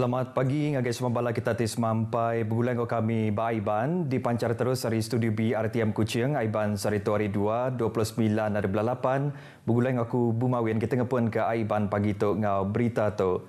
Selamat pagi ngagai semua bala kita tis mampai begulang ko kami ba Aiban dipancar terus dari studio BRTM Kuching Aiban Sarito hari 2 29 2008 begulang aku Bumawin kita ngepun ke Aiban pagi tu ngau berita tu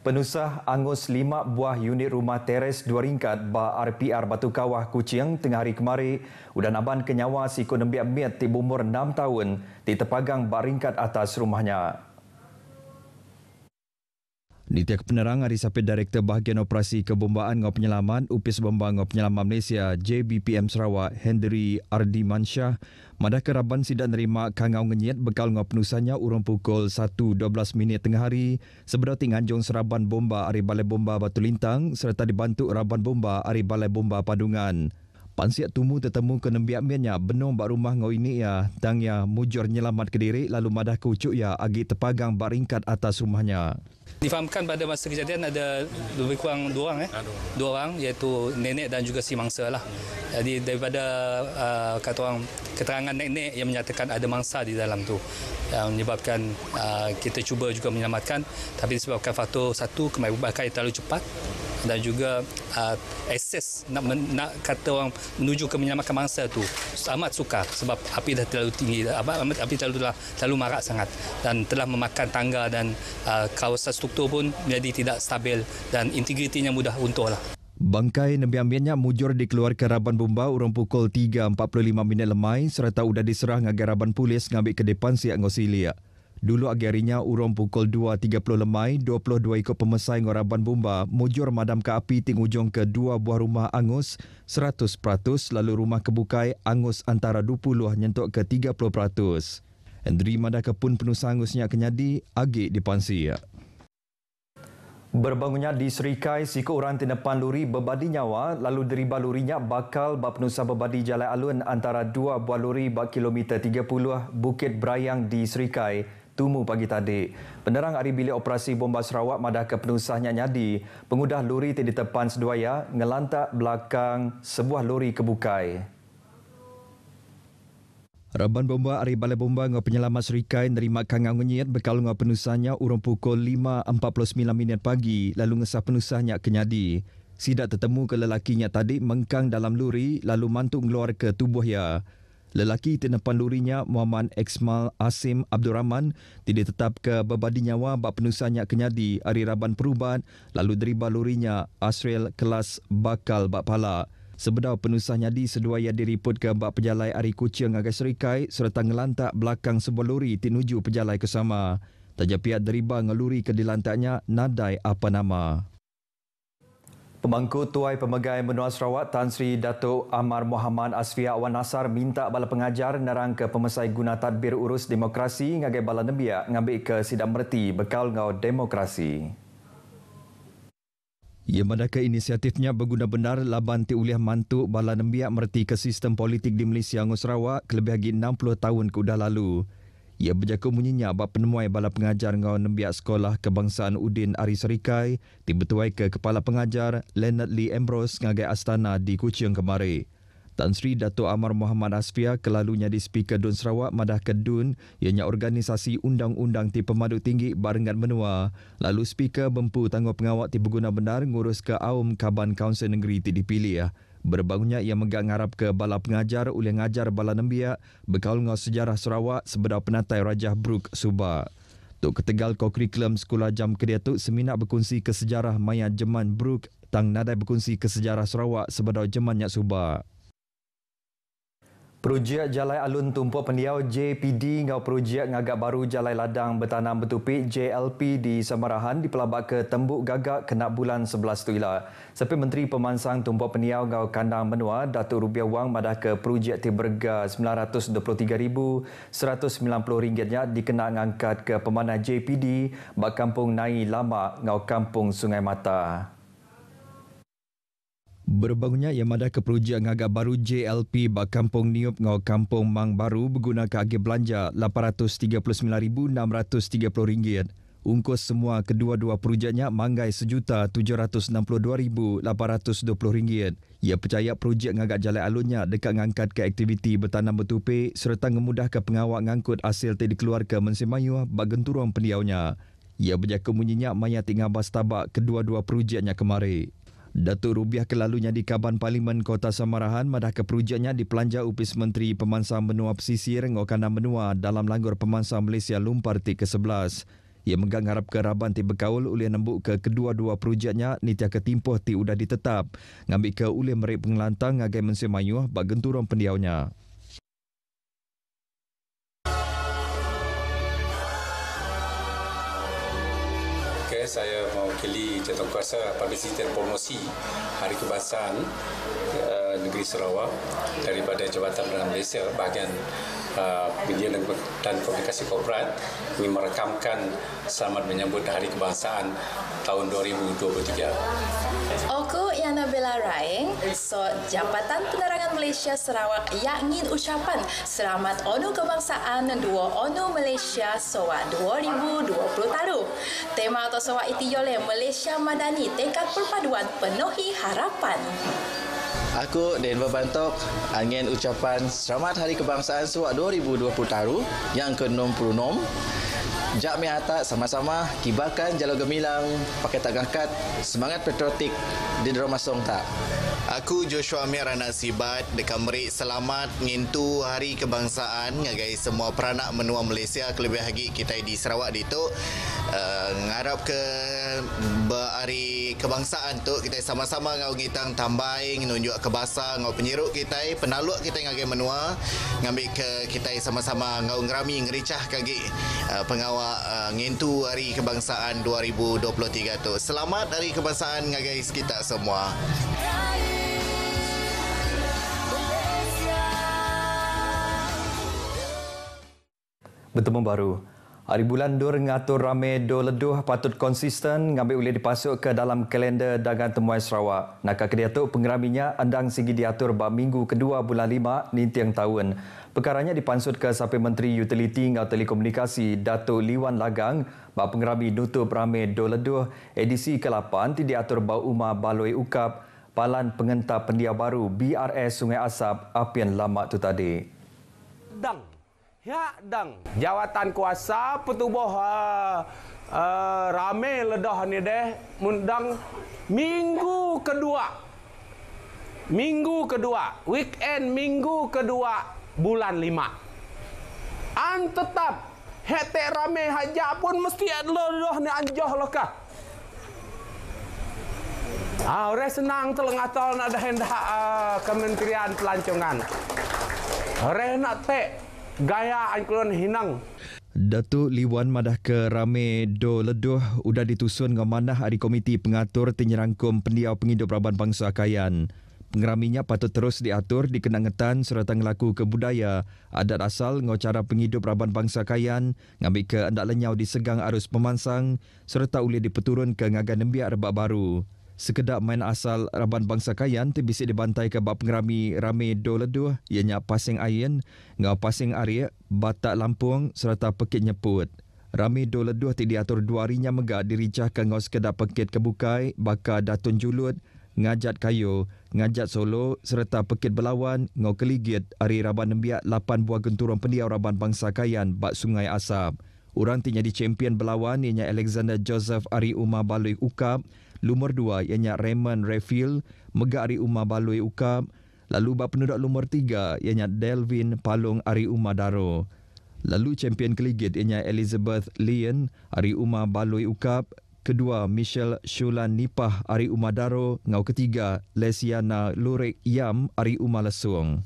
Penusah angus lima buah unit rumah teres dua ringkat ba RPR Batu Kawah Kuching tengah hari kemari udah naban kenyawa si kondembi amit ti bumur enam tahun di tepagang ba ringkat atas rumahnya. Nitiak penerang hari sampai Direktur Bahagian Operasi Kebombaan dan Penyelaman Upis Bomba dan Penyelaman Malaysia JBPM Sarawak Hendri Ardi Mansyah madah keraban sidak nerima kangau ngenyet bekal dengan penusannya urung pukul 1.12 minit tengah hari sebelah tingan jong seraban bomba dari Balai Bomba Batu Lintang serta dibantu raban bomba dari Balai Bomba Padungan. Pansiat Tumu tumbuh ke nembiak miannya benar bak rumah ngau ini ya dan ya mujur nyelamat ke diri lalu madah ke ucuk ya agi tepagang baringkat atas rumahnya. Difahamkan pada masa kejadian ada lebih kurang dua orang eh. Dua orang iaitu nenek dan juga si mangsa lah. Jadi daripada uh, kata orang keterangan nenek yang menyatakan ada mangsa di dalam tu yang menyebabkan uh, kita cuba juga menyelamatkan tapi disebabkan faktor satu kemarubahkan bakai terlalu cepat dan juga uh, akses nak, men, nak kata orang menuju ke menyelamatkan mangsa tu amat sukar sebab api dah terlalu tinggi amat api terlalu telah, terlalu marak sangat dan telah memakan tangga dan uh, kawasan struktur pun menjadi tidak stabil dan integritinya mudah runtuhlah Bangkai nebiambiannya mujur dikeluarkan raban bomba urung pukul 3.45 minit lemai serta sudah diserah dengan raban polis mengambil ke depan siak ngosiliak. Dulu agarinya urung pukul 2.30 lemai, 22 ikut pemesai ngoraban bumba, mujur madam ke api ting ujung ke dua buah rumah angus, 100% lalu rumah kebukai angus antara 20 nyentuk ke 30%. Andri Madaka pun penuh sangusnya kenyadi, agik dipansi. Berbangunnya di Serikai, siku orang di depan luri berbadi nyawa, lalu dari Balurinya bakal bapenusa berbadi jalan alun antara dua buah luri bak kilometer 30 Bukit Brayang di Serikai. Tumu pagi tadi. Penerang hari bilik operasi bomba Sarawak madah ke penusahnya nyadi, pengudah lori di depan seduaya ngelantak belakang sebuah lori kebukai. Reban bomba hari balai bomba ngau penyelamat serikai nerima kangang nyiat bekal ngau penusahnya urung pukul 5.49 minit pagi lalu ngesah penusahnya kenyadi. Sidak tertemu ke lelakinya tadi mengkang dalam luri lalu mantuk keluar ke tubuh lelaki tenepan lurinya Muhammad Exmal Asim Abdul Rahman tidak tetap ke bebadi nyawa bak penusanya kenyadi hari Raban Perubahan lalu deriba lurinya Asriel Kelas Bakal Bak Pala. Sebedau penusahnya di sedua yang diriput ke bak pejalai Ari Kucing agak serikai serta ngelantak belakang sebuah lori tinuju pejalai kesama. Tajapiat deriba ngeluri ke dilantaknya Nadai Apa Nama. Pemangku Tuai Pemegai Benua Sarawak Tan Sri Datuk Amar Muhammad Asfia Awan Nasar minta bala pengajar nerangka pemesai guna tadbir urus demokrasi ngagai bala nembia ngambil ke sidang merti bekal ngau demokrasi. Ia mendaka inisiatifnya berguna benar laban ti uliah mantu bala nembia merti ke sistem politik di Malaysia ngau Sarawak kelebih lagi 60 tahun ke lalu. Ia berjaga menyinyak bab penemuan bala pengajar dengan nembiak sekolah kebangsaan Udin Ari Serikai dibetulai ke Kepala Pengajar Leonard Lee Ambrose sebagai astana di Kuching kemari. Tan Sri Dato' Amar Muhammad Asfia kelalunya di Speaker Dun Sarawak Madah Kedun ianya organisasi undang-undang ti pemadu tinggi barengan menua lalu Speaker bempu tanggung pengawak ti berguna benar ngurus ke AUM Kaban Kaunsel Negeri ti dipilih. Berbangunnya ia megang harap ke bala pengajar oleh ngajar bala nembia bekal ngau sejarah Sarawak sebedau penatai Raja Brook Suba. Tok Ketegal ko kurikulum sekolah jam kedia tu semina berkongsi ke sejarah mayat jeman Brook tang nadai berkongsi ke sejarah Sarawak sebedau jeman Nyak Projek Jalai Alun Tumpu Pendiau JPD ngau projek ngagak baru Jalai Ladang Bertanam Bertupi JLP di Semarahan dipelabak ke Tembuk Gagak kena bulan 11 tuila. Sepi Menteri Pemansang Tumpu Pendiau ngau Kandang Menua Datuk Rubia Wang madah ke projek Tiberga RM923,190 dikena ngangkat ke pemanah JPD bak Kampung Nai Lama ngau Kampung Sungai Mata. Berbangunnya Yamada Keperujian Ngagak Baru JLP Bak Kampung Niup Ngau Kampung Mang Baru berguna ke agih belanja RM839,630. Ungkos semua kedua-dua perujaknya manggai sejuta RM762,820. Ia percaya projek ngagak jalan alunnya dekat ngangkat ke aktiviti bertanam bertupi serta ngemudah ke pengawak ngangkut hasil tidak keluar ke mensimayu bak genturuang pendiaunya. Ia berjaya kemunyinya mayat tinggal bas tabak kedua-dua perujaknya kemarin. Datuk Rubiah kelalunya di Kaban Parlimen Kota Samarahan madah keperujanya di Pelanja Upis Menteri Pemansa Benua Pesisir Ngokana menua dalam langgur pemansa Malaysia Lumpar T ke-11. Ia menggang harap ke ti bekaul ulih nembuk ke kedua-dua perujaknya nitia ketimpuh ti udah ditetap. Ngambil ke ulih merik pengelantang agai mensi mayuh bak genturong pendiaunya. saya mewakili jawatankuasa publicity dan promosi Hari Kebangsaan eh, Negeri Sarawak daripada Jabatan Perdana Malaysia bahagian eh, media dan komunikasi korporat ingin merekamkan selamat menyambut Hari Kebangsaan tahun 2023. Okay adalah Raeng, Sot Jabatan Penerangan Malaysia Sarawak yakin ucapan Selamat Onu Kebangsaan Dua Onu Malaysia Sowak 2020 taruh Tema atau Sowak Iti Yole Malaysia Madani Tekad Perpaduan Penuhi Harapan. Aku dan Bantok angin ucapan Selamat Hari Kebangsaan Sowak 2020 taruh yang ke-66. Jak mi atas sama-sama kibarkan jalur gemilang pakai tak gakat semangat patriotik di drama song tak. Aku Joshua Amir sibat dekat merik selamat ngintu hari kebangsaan ngagai semua peranak menua Malaysia kelebih lagi kita di Sarawak di Eh, ngarap ke berhari kebangsaan tu kita sama-sama ngau ngitang tambai nunjuk ke basa ngau penyeruk kita penaluk kita ngagai menua ngambil ke kita sama-sama ngau ngerami ngericah kagi eh, pengawak eh, ngintu hari kebangsaan 2023 tu selamat hari kebangsaan ngagai kita semua bertemu baru Hari bulan dur ngatur rame do leduh patut konsisten ngambil boleh dipasuk ke dalam kalender dagang temuan Sarawak. Nakak kedia tu pengeraminya andang sigi diatur ba minggu kedua bulan lima nintiang tahun. Perkaranya dipansut ke sampai Menteri Utiliti ngau Telekomunikasi Dato Liwan Lagang ba pengerami nutup rame do leduh edisi ke-8 ti diatur ba Uma Baloi Ukap Palan Pengentah Pendia Baru BRS Sungai Asap Apian Lama tu tadi. Dang. Ya, dang jawatan kuasa petubuh uh, uh, rame ledah ni deh mundang minggu kedua minggu kedua weekend minggu kedua bulan lima an tetap hete rame hajak pun mesti ledah ni anjah leka Ah, orang senang telengah tol nak hendak uh, ah, Kementerian Pelancongan. Orang nak tek gaya angkulon hinang. Datuk Li madah ke rame do leduh sudah ditusun ke manah dari Komiti Pengatur Tenyerangkum Pendiau Penghidup Raban Bangsa Kayan. Pengeraminya patut terus diatur di kenangetan serta ngelaku ke budaya, adat asal ngocara penghidup Raban Bangsa Kayan, ngambil ke endak lenyau di segang arus pemansang serta ulih dipeturun ke ngaga nembiak rebak baru. Sekedap main asal Raban Bangsa Kayan terbisik dibantai ke bab pengerami Rame Doledu ianya Pasing Ayin, Ngau Pasing Arik, Batak Lampung serta Pekit Nyeput. Rame Doledu tidak diatur dua harinya megah dirijah ke ngau sekedap Pekit Kebukai, Bakar Datun Julut, Ngajat Kayu, Ngajat Solo serta Pekit Belawan, Ngau Keligit, Ari Raban Nembiak, Lapan Buah Genturung Pendiau Raban Bangsa Kayan, Bak Sungai Asap. Orang tinya di champion belawan ianya Alexander Joseph Ari Umar Baloi Ukap, Lumur dua, ianya Raymond Refil megari Uma Baloi Ukap lalu bab penduduk Lumur tiga, ianya Delvin Palung Ari Uma Daro lalu champion keligit ianya Elizabeth Lien Ari Uma Baloi Ukap kedua Michelle Shulan Nipah Ari Uma Daro ngau ketiga Lesiana Lurek Yam Ari Uma Lesung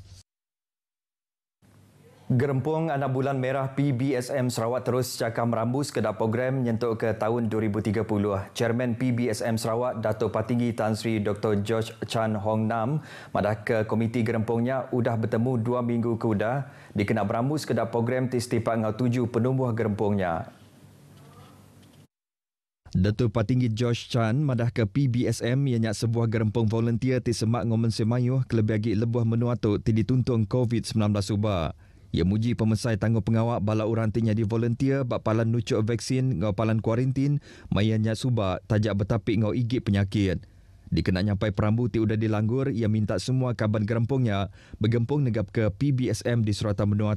Gerempung Anak Bulan Merah PBSM Sarawak terus cakap merambu sekedar program nyentuk ke tahun 2030. Chairman PBSM Sarawak, Dato Patinggi Tan Sri Dr. George Chan Hong Nam, madah ke komiti gerempungnya sudah bertemu dua minggu kuda dikenal ke sekedar program tistipak ngau tuju penumbuh gerempungnya. Datuk Patinggi Josh Chan madah ke PBSM ianya sebuah gerempung volunteer ti semak ngomen semayuh kelebih lagi lebuah menua tu ti dituntung COVID-19 subah. Ia muji pemesai tangguh pengawak bala orang tinya di volunteer bak palan nucu vaksin ngau palan kuarantin mayanya suba tajak betapi ngau igit penyakit. Dikena nyampai perambu ti udah dilanggur, ia minta semua kaban gerempungnya bergempung negap ke PBSM di Serata Benua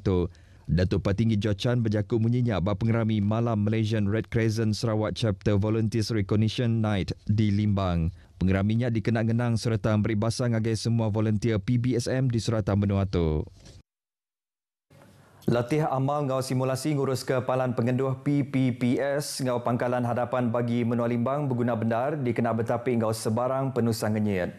Datuk Patinggi Jo Chan berjaku munyinya bak pengerami malam Malaysian Red Crescent Sarawak Chapter Volunteers Recognition Night di Limbang. Pengeraminya dikenang-kenang serta memberi basang agai semua volunteer PBSM di Serata Benua Latih amal ngau simulasi ngurus kepalan pengenduh PPPS ngau pangkalan hadapan bagi menua limbang berguna benar dikenal betapi ngau sebarang penusang nyet.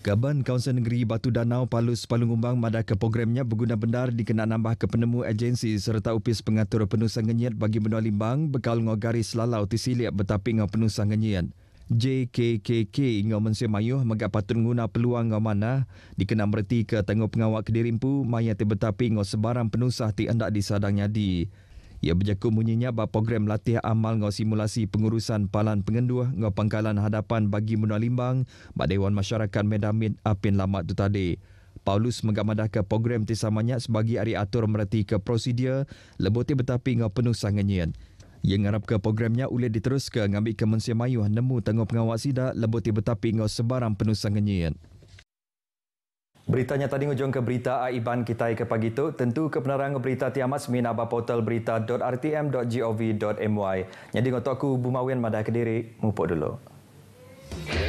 Gaban Kaunsel Negeri Batu Danau Palus Palungumbang mada ke programnya berguna benar dikenal nambah ke penemu agensi serta upis pengatur penusang nyet bagi menua limbang bekal ngau garis lalau tisiliak betapi ngau penusang nyet. JKKK ingat mensi mayuh megak patut guna peluang ngau mana dikena merti ke tengok pengawak kedirimpu maya tebetapi ngau sebarang penusah ti endak disadang nyadi. Ia berjaku munyinya bahawa program latih amal ngau simulasi pengurusan palan pengenduh ngau pangkalan hadapan bagi menua limbang bak Dewan Masyarakat Medamid Apin Lamat tu tadi. Paulus menggamadah ke program tersamanya sebagai hari atur merti ke prosedur lebuti betapi ngau penuh nyian. Yang ngarap ke programnya boleh diteruskan ngambil ke Mensia Mayuh nemu tengok pengawas sida lebih tiba tapi ngau sebarang penusang nyian. Beritanya tadi ngujung ke berita Aiban kita ke pagi itu Tentu kebenaran berita tiamat semin abah portal berita.rtm.gov.my. Jadi ngotokku Bumawian Madah Kediri, mupuk dulu. Yeah.